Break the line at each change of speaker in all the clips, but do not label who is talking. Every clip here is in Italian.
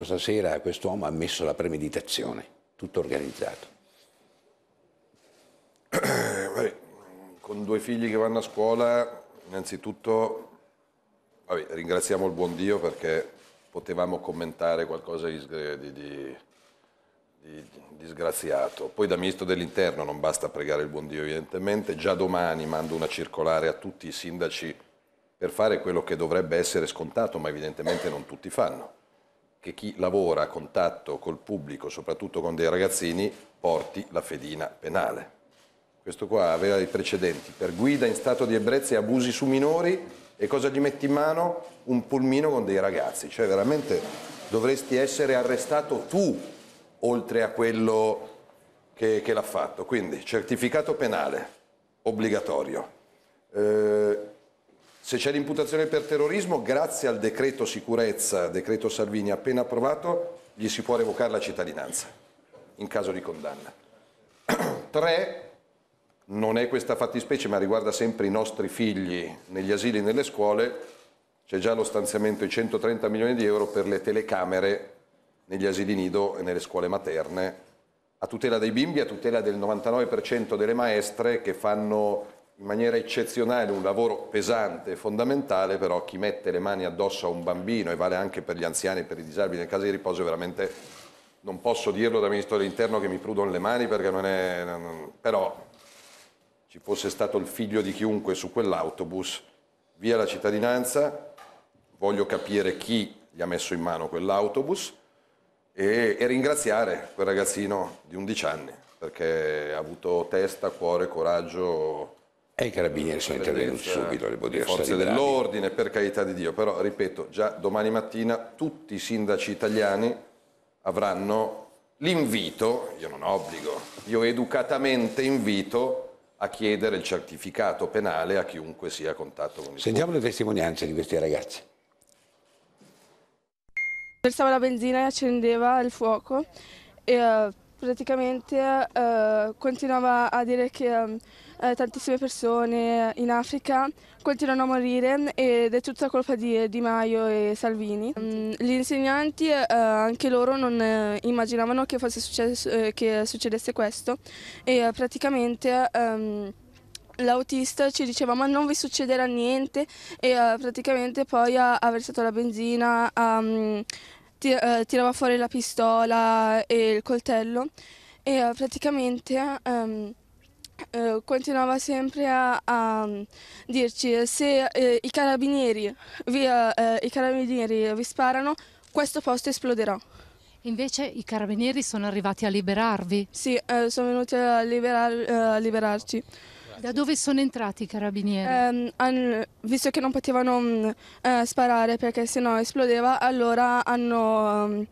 Stasera quest'uomo ha messo la premeditazione, tutto organizzato. Eh, vabbè, con due figli che vanno a scuola, innanzitutto vabbè, ringraziamo il buon Dio perché potevamo commentare qualcosa di, di, di, di disgraziato. Poi da ministro dell'interno non basta pregare il buon Dio evidentemente, già domani mando una circolare a tutti i sindaci per fare quello che dovrebbe essere scontato, ma evidentemente non tutti fanno che chi lavora a contatto col pubblico, soprattutto con dei ragazzini, porti la fedina penale. Questo qua aveva i precedenti per guida in stato di ebbrezza e abusi su minori e cosa gli metti in mano? Un pulmino con dei ragazzi, cioè veramente dovresti essere arrestato tu oltre a quello che, che l'ha fatto. Quindi certificato penale, obbligatorio. Eh, se c'è l'imputazione per terrorismo, grazie al decreto sicurezza, decreto Salvini appena approvato, gli si può revocare la cittadinanza in caso di condanna. Tre, non è questa fattispecie ma riguarda sempre i nostri figli negli asili e nelle scuole, c'è già lo stanziamento di 130 milioni di euro per le telecamere negli asili nido e nelle scuole materne, a tutela dei bimbi, a tutela del 99% delle maestre che fanno in maniera eccezionale un lavoro pesante e fondamentale, però chi mette le mani addosso a un bambino, e vale anche per gli anziani e per i disabili nel caso di riposo, veramente non posso dirlo da ministro dell'interno che mi prudono le mani perché non è... però ci fosse stato il figlio di chiunque su quell'autobus, via la cittadinanza, voglio capire chi gli ha messo in mano quell'autobus e, e ringraziare quel ragazzino di 11 anni perché ha avuto testa, cuore, coraggio e i carabinieri sono intervenuti subito, le dire. Forze dell'ordine, per carità di Dio, però ripeto, già domani mattina tutti i sindaci italiani avranno l'invito, io non obbligo, io educatamente invito a chiedere il certificato penale a chiunque sia a contatto con il Sentiamo pubblico. le testimonianze di questi ragazzi.
Versava la benzina e accendeva il fuoco e... Uh praticamente eh, continuava a dire che ehm, eh, tantissime persone in Africa continuano a morire ed è tutta colpa di Di Maio e Salvini. Mm, gli insegnanti eh, anche loro non eh, immaginavano che, successo, eh, che, succedesse questo e eh, praticamente ehm, l'autista ci diceva ma non vi succederà niente e praticamente poi ha, ha versato la benzina, ha, mm, eh, tirava fuori la pistola e il coltello e eh, praticamente um, uh, continuava sempre a, a mm, dirci se uh, i, carabinieri vi, uh, i carabinieri vi sparano questo posto esploderà. Invece i carabinieri sono arrivati a liberarvi? Sì, sono venuti a, liberar, a liberarci. Da dove sono entrati i carabinieri? Eh, hanno, visto che non potevano mm, eh, sparare perché sennò esplodeva, allora hanno, mm,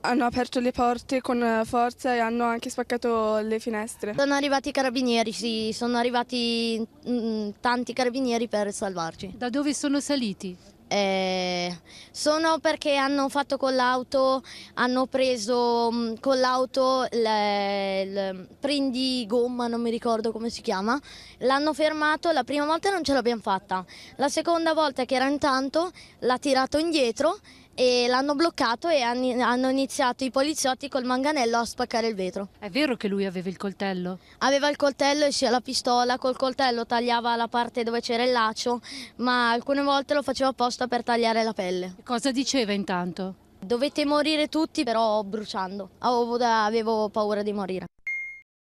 hanno aperto le porte con forza e hanno anche spaccato le finestre. Sono arrivati i carabinieri, sì, sono arrivati mh, mm, tanti carabinieri per salvarci. Da dove sono saliti? Eh, sono perché hanno fatto con l'auto, hanno preso mm, con l'auto il prendi gomma, non mi ricordo come si chiama, l'hanno fermato, la prima volta non ce l'abbiamo fatta, la seconda volta che era in tanto l'ha tirato indietro e l'hanno bloccato e hanno iniziato i poliziotti col manganello a spaccare il vetro. È vero che lui aveva il coltello? Aveva il coltello e la pistola, col coltello tagliava la parte dove c'era il laccio, ma alcune volte lo faceva apposta per tagliare la pelle. Cosa diceva intanto? Dovete morire tutti, però bruciando. Avevo, avevo paura di morire.